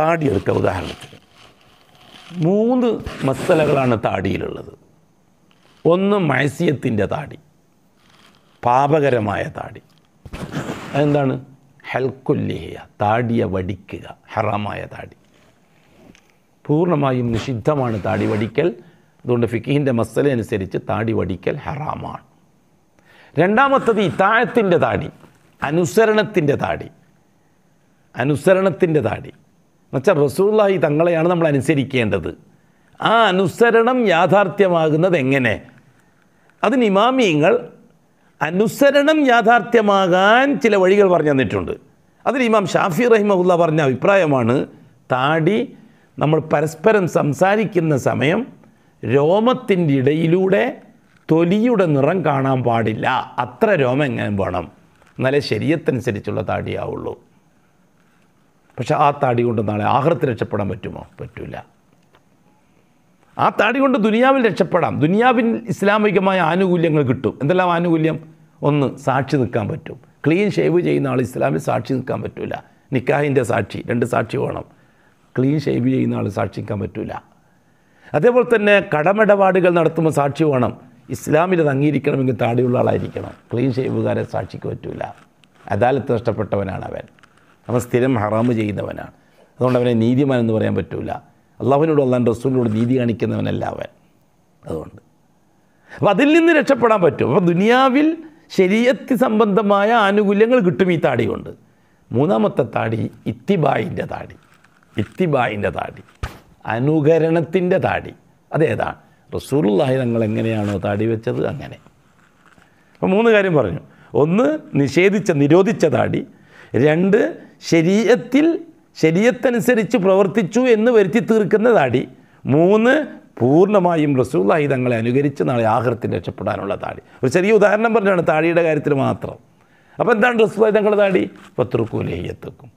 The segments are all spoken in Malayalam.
താടി എടുക്കുക ഉദാഹരണത്തിന് മൂന്ന് മസലകളാണ് താടിയിലുള്ളത് ഒന്ന് മൈസ്യത്തിൻ്റെ താടി പാപകരമായ താടി അതെന്താണ് ഹെൽക്കുല്ലിഹിയ താടിയെ വടിക്കുക ഹറാമായ താടി പൂർണ്ണമായും നിഷിദ്ധമാണ് താടി വടിക്കൽ അതുകൊണ്ട് ഫിക്കിഹിൻ്റെ മസല അനുസരിച്ച് താടി വടിക്കൽ ഹറാമാണ് രണ്ടാമത്തത് ഇത്താഴത്തിൻ്റെ താടി അനുസരണത്തിൻ്റെ താടി അനുസരണത്തിൻ്റെ താടി എന്നുവെച്ചാൽ റസൂള്ളാഹി തങ്ങളെയാണ് നമ്മൾ അനുസരിക്കേണ്ടത് ആ അനുസരണം യാഥാർത്ഥ്യമാകുന്നത് എങ്ങനെ അതിന് ഇമാമിയങ്ങൾ അനുസരണം യാഥാർത്ഥ്യമാകാൻ ചില വഴികൾ പറഞ്ഞു തന്നിട്ടുണ്ട് അതിൽ ഇമാം ഷാഫി റഹിമഹുല്ല പറഞ്ഞ അഭിപ്രായമാണ് താടി നമ്മൾ പരസ്പരം സംസാരിക്കുന്ന സമയം രോമത്തിൻ്റെ ഇടയിലൂടെ തൊലിയുടെ നിറം കാണാൻ പാടില്ല അത്ര രോമം എങ്ങനെ വേണം എന്നാലേ ശരീരത്തിനനുസരിച്ചുള്ള താടിയാവുള്ളൂ പക്ഷെ ആ താടി കൊണ്ട് നാളെ ആഹ്ലത്തിൽ രക്ഷപ്പെടാൻ പറ്റുമോ പറ്റില്ല ആ താടി കൊണ്ട് ദുനിയാവിൽ രക്ഷപ്പെടാം ദുനിയാവിൽ ഇസ്ലാമികമായ ആനുകൂല്യങ്ങൾ കിട്ടും എന്തെല്ലാം ആനുകൂല്യം ഒന്ന് സാക്ഷി നിൽക്കാൻ പറ്റും ക്ലീൻ ഷേവ് ചെയ്യുന്ന ആൾ ഇസ്ലാമിൽ സാക്ഷി നിൽക്കാൻ പറ്റില്ല നിക്കാഹിൻ്റെ സാക്ഷി രണ്ട് സാക്ഷി വേണം ക്ലീൻ ഷേവ് ചെയ്യുന്ന ആൾ സാക്ഷി നിൽക്കാൻ പറ്റില്ല അതേപോലെ തന്നെ കടമിടപാടുകൾ നടത്തുമ്പോൾ സാക്ഷി വേണം ഇസ്ലാമിൽ അത് അംഗീകരിക്കണമെങ്കിൽ താടിയുള്ള ആളായിരിക്കണം ക്ലീൻ ഷേവുകാരെ സാക്ഷിക്ക് പറ്റില്ല അദാലത്ത് നഷ്ടപ്പെട്ടവനാണ് അവൻ അവൻ സ്ഥിരം ഹറാമ് ചെയ്യുന്നവനാണ് അതുകൊണ്ട് അവനെ നീതിമാൻ എന്ന് പറയാൻ പറ്റില്ല അള്ളാഹുവിനോട് അള്ളാഹൻ്റെ റസൂലിനോട് നീതി കാണിക്കുന്നവനല്ല അവൻ അതുകൊണ്ട് അപ്പോൾ അതിൽ നിന്ന് രക്ഷപ്പെടാൻ പറ്റും അപ്പോൾ ദുനിയാവിൽ ശരീരത്തി സംബന്ധമായ ആനുകൂല്യങ്ങൾ കിട്ടും ഈ താടി കൊണ്ട് മൂന്നാമത്തെ താടി ഇത്തിബായിൻ്റെ താടി ഇത്തിബായിൻ്റെ താടി അനുകരണത്തിൻ്റെ താടി അതേതാണ് റസൂലുള്ളാഹി തങ്ങൾ എങ്ങനെയാണോ താടി വെച്ചത് അങ്ങനെ അപ്പോൾ മൂന്ന് കാര്യം പറഞ്ഞു ഒന്ന് നിഷേധിച്ച നിരോധിച്ച താടി രണ്ട് ശരീരത്തിൽ ശരീരത്തനുസരിച്ച് പ്രവർത്തിച്ചു എന്ന് വരുത്തി തീർക്കുന്ന താടി മൂന്ന് പൂർണ്ണമായും റസൂല്ലായി തങ്ങളെ അനുകരിച്ച് നാളെ ആഹൃത്തിന് രക്ഷപ്പെടാനുള്ള താടി ഒരു ചെറിയ ഉദാഹരണം പറഞ്ഞാണ് താടിയുടെ കാര്യത്തിൽ മാത്രം അപ്പോൾ എന്താണ് റസൂലായി തങ്ങളുടെ താടി പത്രക്കൂലേയത്തേക്കും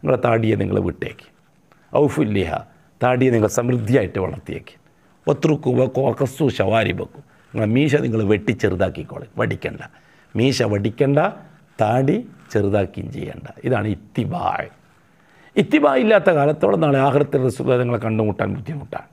നിങ്ങളുടെ താടിയെ നിങ്ങൾ വിട്ടേക്ക് ഔഫുല്ലിഹ താടിയെ നിങ്ങൾ സമൃദ്ധിയായിട്ട് വളർത്തിയേക്ക് പത്രക്കുവ ശവാരി വെക്കും നിങ്ങളെ മീശ നിങ്ങൾ വെട്ടി ചെറുതാക്കിക്കോളെ വടിക്കണ്ട മീശ വടിക്കണ്ട താടി ചെറുതാക്കുകയും ചെയ്യേണ്ട ഇതാണ് ഇത്തിബായ് ഇല്ലാത്ത കാലത്തോളം നാളെ ആഹൃത്തിൽ റസൂൽ കണ്ടുമുട്ടാൻ ബുദ്ധിമുട്ടാണ്